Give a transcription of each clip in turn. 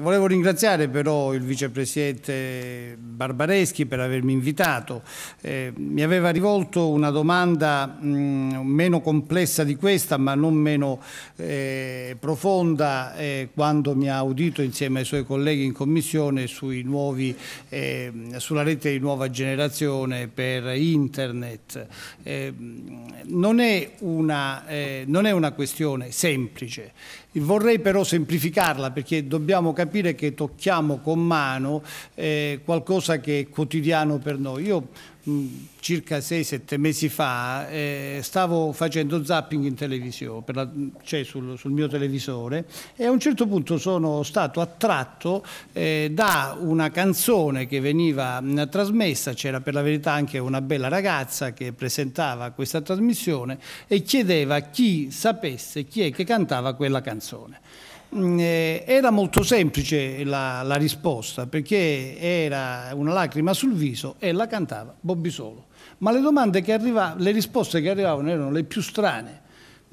Volevo ringraziare però il vicepresidente Barbareschi per avermi invitato. Eh, mi aveva rivolto una domanda mh, mm, meno complessa di questa, ma non meno eh, profonda, eh, quando mi ha udito insieme ai suoi colleghi in commissione nuovi, eh, sulla rete di nuova generazione per internet. Eh, non è, una, eh, non è una questione semplice. Vorrei però semplificarla perché dobbiamo capire capire che tocchiamo con mano eh, qualcosa che è quotidiano per noi. Io mh, circa 6-7 mesi fa eh, stavo facendo zapping in televisione, la, cioè sul, sul, mio televisore, e a un certo punto sono stato attratto eh, da una canzone che veniva mh, trasmessa, c'era per la verità anche una bella ragazza che presentava questa trasmissione e chiedeva chi sapesse chi è che cantava quella canzone. Mm, eh, era molto semplice la, la, risposta perché era una lacrima sul viso e la cantava Bobby Solo. Ma le domande che arrivavano, le risposte che arrivavano erano le più strane.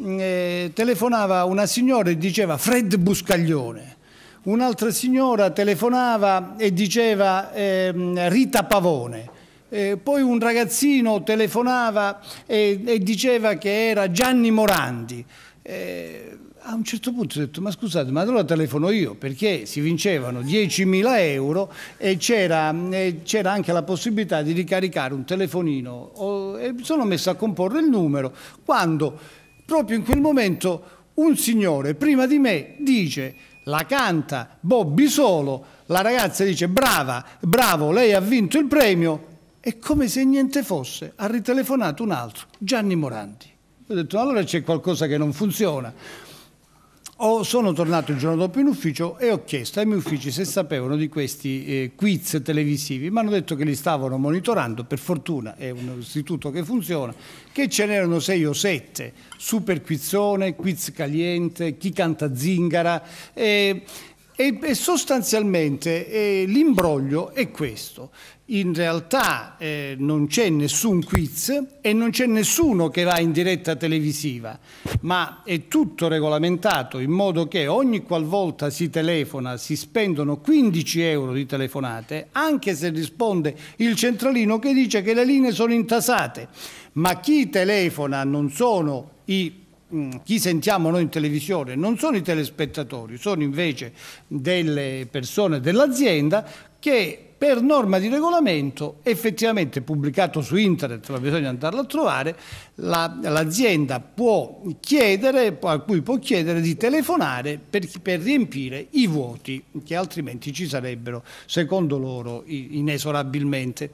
Mm, eh, telefonava una signora e diceva Fred Buscaglione. Un'altra signora telefonava e diceva eh, Rita Pavone. Eh, poi un ragazzino telefonava e, e diceva che era Gianni Morandi eh, a un certo punto ho detto ma scusate ma allora telefono io perché si vincevano 10.000 euro e c'era, anche la possibilità di ricaricare un telefonino oh, e mi sono messo a comporre il numero quando proprio in quel momento un signore prima di me dice la canta Bobby Solo la ragazza dice brava bravo lei ha vinto il premio e come se niente fosse ha ritelefonato un altro Gianni Moranti ho detto allora c'è qualcosa che non funziona. O sono tornato il giorno dopo in ufficio e ho chiesto ai miei uffici se sapevano di questi eh, quiz televisivi. Mi hanno detto che li stavano monitorando, per fortuna è un istituto che funziona, che ce n'erano sei o sette. Super quizzone, quiz caliente, chi canta zingara. Eh, e, e sostanzialmente eh, l'imbroglio è questo. In realtà eh, non c'è nessun quiz e non c'è nessuno che va in diretta televisiva, ma è tutto regolamentato in modo che ogni qualvolta si telefona si spendono 15 euro di telefonate, anche se risponde il centralino che dice che le linee sono intasate. Ma chi telefona non sono i Mm, chi sentiamo noi in televisione non sono i telespettatori, sono invece delle persone dell'azienda che per norma di regolamento, effettivamente pubblicato su internet, ma bisogna andarlo a trovare, l'azienda la, può chiedere, a cui può chiedere di telefonare per, per, riempire i vuoti che altrimenti ci sarebbero, secondo loro, inesorabilmente.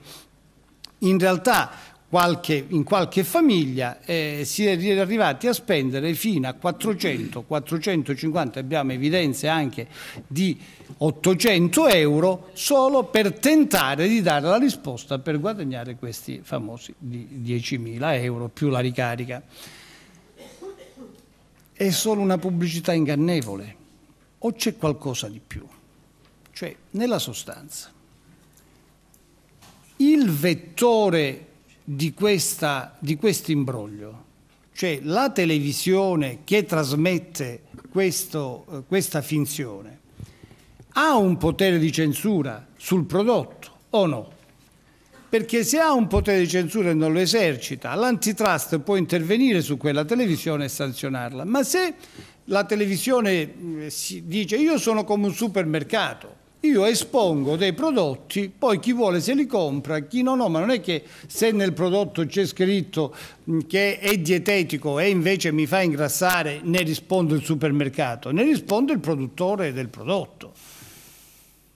In realtà qualche, in qualche famiglia eh, si è arrivati a spendere fino a 400-450, abbiamo evidenze anche di 800 euro solo per tentare di dare la risposta per guadagnare questi famosi 10.000 euro più la ricarica. È solo una pubblicità ingannevole o c'è qualcosa di più? Cioè, nella sostanza, il vettore di, questa, di questo imbroglio. Cioè la televisione che trasmette questo, eh, questa finzione ha un potere di censura sul prodotto o no? Perché se ha un potere di censura e non lo esercita, l'antitrust può intervenire su quella televisione e sanzionarla. Ma se la televisione eh, dice io sono come un supermercato, io espongo dei prodotti, poi chi vuole se li compra, chi non no, ma non è che se nel prodotto c'è scritto mm, che è dietetico e invece mi fa ingrassare, ne risponde il supermercato, ne risponde il produttore del prodotto.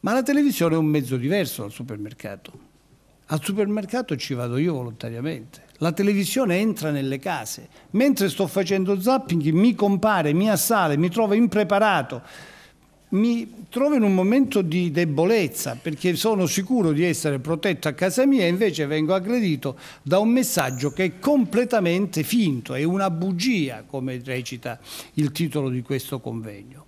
Ma la televisione è un mezzo diverso dal supermercato. Al supermercato ci vado io volontariamente. La televisione entra nelle case. Mentre sto facendo zapping mi compare, mi assale, mi trova impreparato mi trovo in un momento di debolezza perché sono sicuro di essere protetto a casa mia e invece vengo aggredito da un messaggio che è completamente finto, è una bugia come recita il titolo di questo convegno.